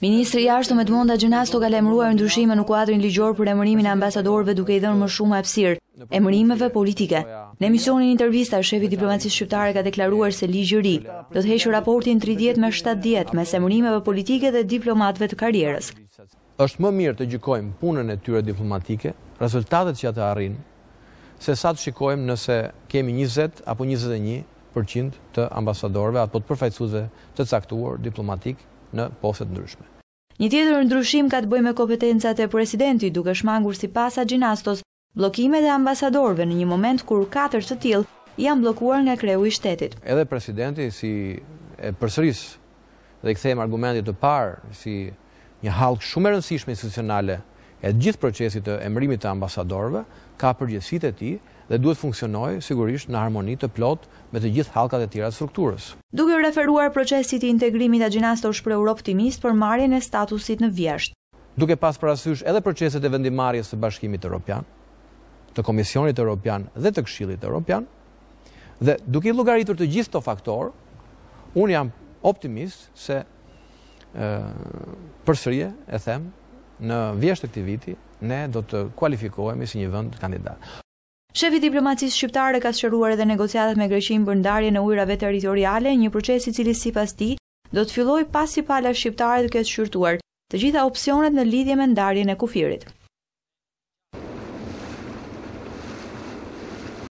Ministri i Jashtëm Edmond Agjenas gjenasto ka lajmëruar ndryshime në kuadrin ligjor për emërimin e ambasadorëve duke i dhënë më shumë hapësirë emërimeve politike. Në emisionin intervista shefi i diplomacisë shqiptare ka deklaruar se ligji i ri do të heqë raportin 30 me 70 mes emërimeve politike dhe diplomatëve të karrierës. Është më mirë të gjykojmë punën e tyre diplomatike, rezultatet që ata arrin, se sa të shikojmë nëse kemi 20 apo 21% të ambasadorëve apo të përfaqësuesve të caktuar diplomatikë në poset ndryshme. Një tjetër ndryshim ka të bëj me kompetencat e presidenti duke shmangur si pasa Gjinastos, blokime dhe ambasadorve në një moment kur 4 të tjil janë blokuar nga kreu i shtetit. Edhe presidenti si e përsëris dhe i kthejmë argumentit të parë si një halkë shumë e rëndësishme institucionale e gjithë procesit të emrimit të ambasadorve ka përgjithësit e ti dhe duhet funksionoj sigurisht në harmonit të plot me të gjithë halkat e tjera strukturës. Duke referuar procesit i integrimit a gjinast të shpre Europë optimist për marjen e statusit në vjesht. Duke pas asysh edhe proceset e vendimarjes të bashkimit Europian, të Komisionit Europian dhe të Kshilit Europian, dhe duke i lugaritur të gjithë të faktor, unë jam optimist se përsërje e themë, në vjeshtë të këti viti, ne do të kualifikohemi si një vënd kandidat. Shefi diplomacisë shqiptare ka shëruar edhe negociatet me greqim për ndarje në ujrave territoriale, një proces i cili si pas ti do të filloj pas i pala shqiptare të këtë shqyrtuar të gjitha opcionet në lidhje me ndarje në kufirit.